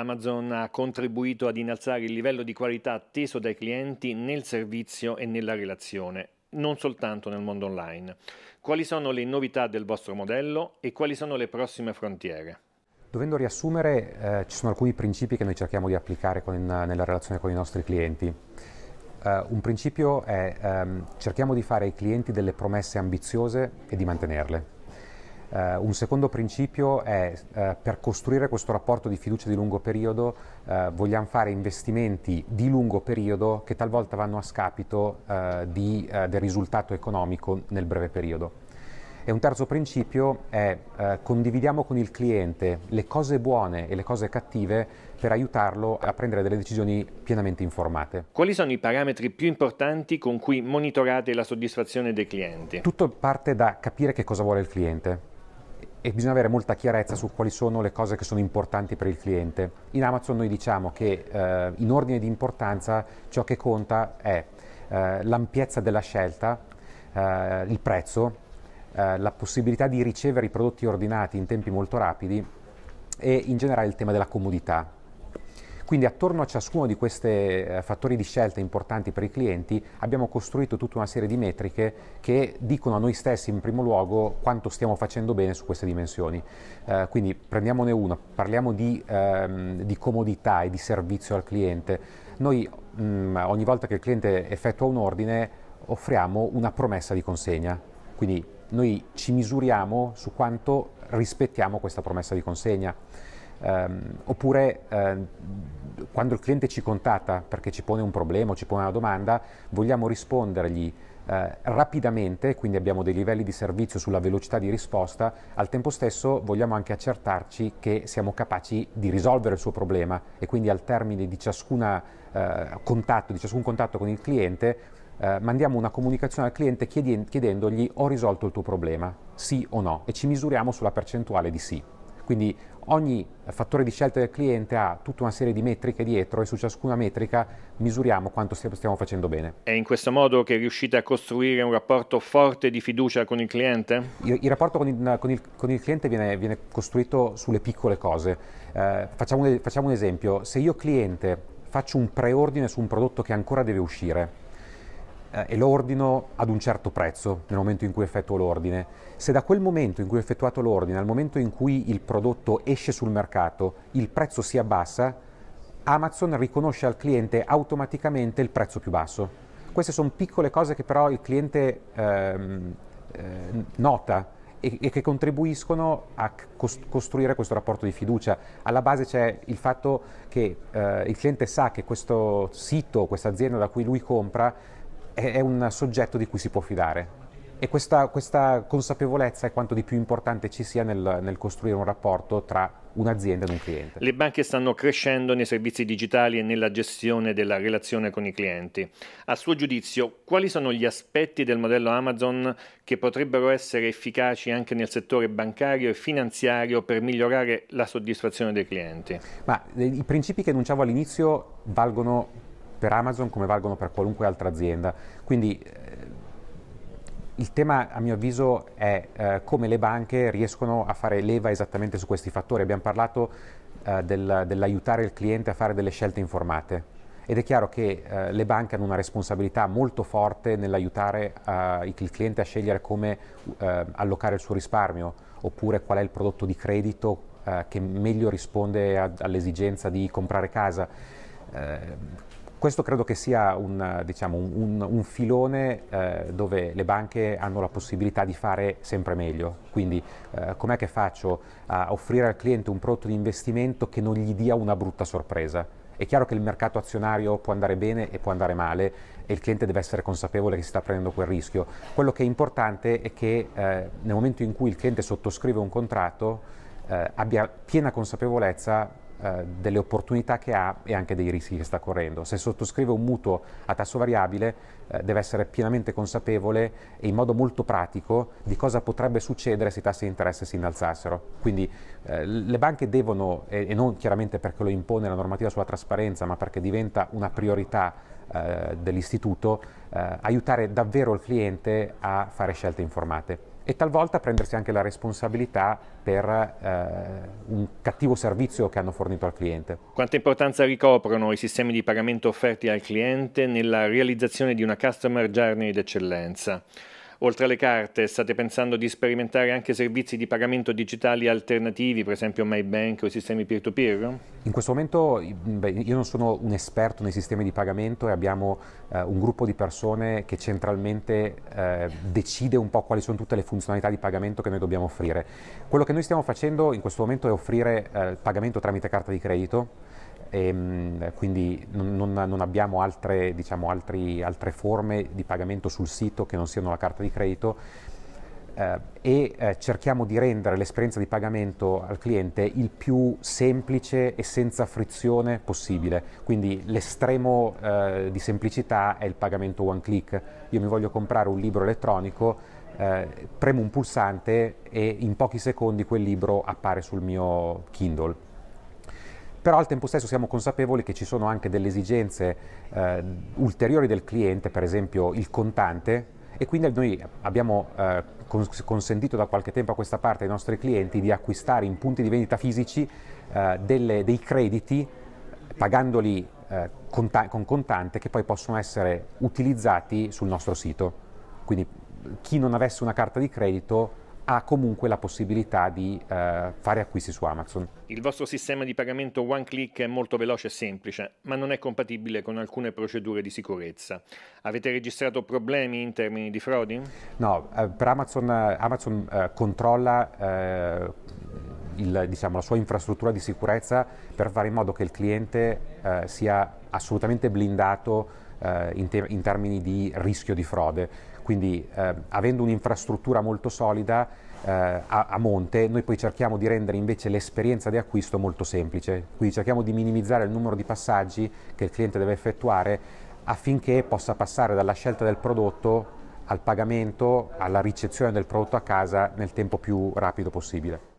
Amazon ha contribuito ad innalzare il livello di qualità atteso dai clienti nel servizio e nella relazione, non soltanto nel mondo online. Quali sono le novità del vostro modello e quali sono le prossime frontiere? Dovendo riassumere, eh, ci sono alcuni principi che noi cerchiamo di applicare con, nella relazione con i nostri clienti. Uh, un principio è um, cerchiamo di fare ai clienti delle promesse ambiziose e di mantenerle. Eh, un secondo principio è eh, per costruire questo rapporto di fiducia di lungo periodo eh, vogliamo fare investimenti di lungo periodo che talvolta vanno a scapito eh, di, eh, del risultato economico nel breve periodo. E un terzo principio è eh, condividiamo con il cliente le cose buone e le cose cattive per aiutarlo a prendere delle decisioni pienamente informate. Quali sono i parametri più importanti con cui monitorate la soddisfazione dei clienti? Tutto parte da capire che cosa vuole il cliente e bisogna avere molta chiarezza su quali sono le cose che sono importanti per il cliente. In Amazon noi diciamo che eh, in ordine di importanza ciò che conta è eh, l'ampiezza della scelta, eh, il prezzo, eh, la possibilità di ricevere i prodotti ordinati in tempi molto rapidi e in generale il tema della comodità quindi attorno a ciascuno di questi eh, fattori di scelta importanti per i clienti abbiamo costruito tutta una serie di metriche che dicono a noi stessi in primo luogo quanto stiamo facendo bene su queste dimensioni. Eh, quindi prendiamone una, parliamo di, ehm, di comodità e di servizio al cliente. Noi mh, mm, ogni volta che il cliente effettua un ordine offriamo una promessa di consegna, quindi noi ci misuriamo su quanto rispettiamo questa promessa di consegna. Um, oppure eh, quando il cliente ci contatta perché ci pone un problema o ci pone una domanda, vogliamo rispondergli eh, rapidamente, quindi abbiamo dei livelli di servizio sulla velocità di risposta, al tempo stesso vogliamo anche accertarci che siamo capaci di risolvere il suo problema e quindi al termine di, ciascuna, eh, contatto, di ciascun contatto con il cliente eh, mandiamo una comunicazione al cliente chiedendogli ho risolto il tuo problema, sì o no, e ci misuriamo sulla percentuale di sì. Quindi ogni fattore di scelta del cliente ha tutta una serie di metriche dietro e su ciascuna metrica misuriamo quanto stiamo facendo bene. È in questo modo che riuscite a costruire un rapporto forte di fiducia con il cliente? Il, il rapporto con il, con il, con il cliente viene, viene, costruito sulle piccole cose. Eh, facciamo, facciamo un esempio, se io cliente faccio un preordine su un prodotto che ancora deve uscire, eh, e l'ordino ad un certo prezzo nel momento in cui effettuo l'ordine. Se da quel momento in cui ho effettuato l'ordine al momento in cui il prodotto esce sul mercato il prezzo si abbassa, Amazon riconosce al cliente automaticamente il prezzo più basso. Queste sono piccole cose che però il cliente ehm, eh, nota e, e, che contribuiscono a costruire questo rapporto di fiducia. Alla base c'è il fatto che eh, il cliente sa che questo sito, questa azienda da cui lui compra, è un soggetto di cui si può fidare. E questa, questa, consapevolezza è quanto di più importante ci sia nel, nel costruire un rapporto tra un'azienda ed un cliente. Le banche stanno crescendo nei servizi digitali e nella gestione della relazione con i clienti. A suo giudizio, quali sono gli aspetti del modello Amazon che potrebbero essere efficaci anche nel settore bancario e finanziario per migliorare la soddisfazione dei clienti? Ma, eh, I principi che enunciavo all'inizio valgono per Amazon come valgono per qualunque altra azienda. Quindi eh, il tema a mio avviso è eh, come le banche riescono a fare leva esattamente su questi fattori. Abbiamo parlato eh, del, dell'aiutare il cliente a fare delle scelte informate ed è chiaro che eh, le banche hanno una responsabilità molto forte nell'aiutare eh, il cliente a scegliere come eh, allocare il suo risparmio oppure qual è il prodotto di credito che meglio risponde a, all'esigenza di comprare casa questo credo che sia un, diciamo, un, un filone eh, dove le banche hanno la possibilità di fare sempre meglio, quindi eh, com'è che faccio a offrire al cliente un prodotto di investimento che non gli dia una brutta sorpresa? È chiaro che il mercato azionario può andare bene e può andare male e il cliente deve essere consapevole che si sta prendendo quel rischio. Quello che è importante è che eh, nel momento in cui il cliente sottoscrive un contratto, eh, abbia piena consapevolezza eh, delle opportunità che ha e anche dei rischi che sta correndo. Se sottoscrive un mutuo a tasso variabile eh, deve essere pienamente consapevole e in modo molto pratico di cosa potrebbe succedere se i tassi di interesse si innalzassero. Quindi eh, le banche devono, e, e non chiaramente perché lo impone la normativa sulla trasparenza, ma perché diventa una priorità eh, dell'istituto, aiutare davvero il cliente a fare scelte informate e talvolta prendersi anche la responsabilità per eh, un cattivo servizio che hanno fornito al cliente. Quanta importanza ricoprono i sistemi di pagamento offerti al cliente nella realizzazione di una customer journey d'eccellenza? Oltre alle carte, state pensando di sperimentare anche servizi di pagamento digitali alternativi, per esempio MyBank o i sistemi peer-to-peer? In questo momento beh, io non sono un esperto nei sistemi di pagamento e abbiamo eh, un gruppo di persone che centralmente eh, decide un po' quali sono tutte le funzionalità di pagamento che noi dobbiamo offrire. Quello che noi stiamo facendo in questo momento è offrire eh, pagamento tramite carta di credito e, ehm, quindi non, non abbiamo altre, diciamo, altri, altre forme di pagamento sul sito che non siano la carta di credito eh, e eh, cerchiamo di rendere l'esperienza di pagamento al cliente il più semplice e senza frizione possibile. Quindi l'estremo eh, di semplicità è il pagamento one click. Io mi voglio comprare un libro elettronico, eh, premo un pulsante e in pochi secondi quel libro appare sul mio Kindle però al tempo stesso siamo consapevoli che ci sono anche delle esigenze eh, ulteriori del cliente, per esempio il contante, e quindi noi abbiamo eh, cons- consentito da qualche tempo a questa parte ai nostri clienti di acquistare in punti di vendita fisici eh, delle, dei crediti pagandoli eh, conta- con contante che poi possono essere utilizzati sul nostro sito. Quindi chi non avesse una carta di credito ha comunque la possibilità di eh, fare acquisti su Amazon. Il vostro sistema di pagamento one click è molto veloce e semplice, ma non è compatibile con alcune procedure di sicurezza. Avete registrato problemi in termini di frodi? No, eh, per Amazon, eh, Amazon eh, controlla eh, il, diciamo, la sua infrastruttura di sicurezza per fare in modo che il cliente eh, sia assolutamente blindato eh, in, te- in, termini di rischio di frode. Quindi eh, avendo un'infrastruttura molto solida eh, a-, a-, monte, noi poi cerchiamo di rendere invece l'esperienza di acquisto molto semplice. Quindi cerchiamo di minimizzare il numero di passaggi che il cliente deve effettuare affinché possa passare dalla scelta del prodotto al pagamento, alla ricezione del prodotto a casa nel tempo più rapido possibile.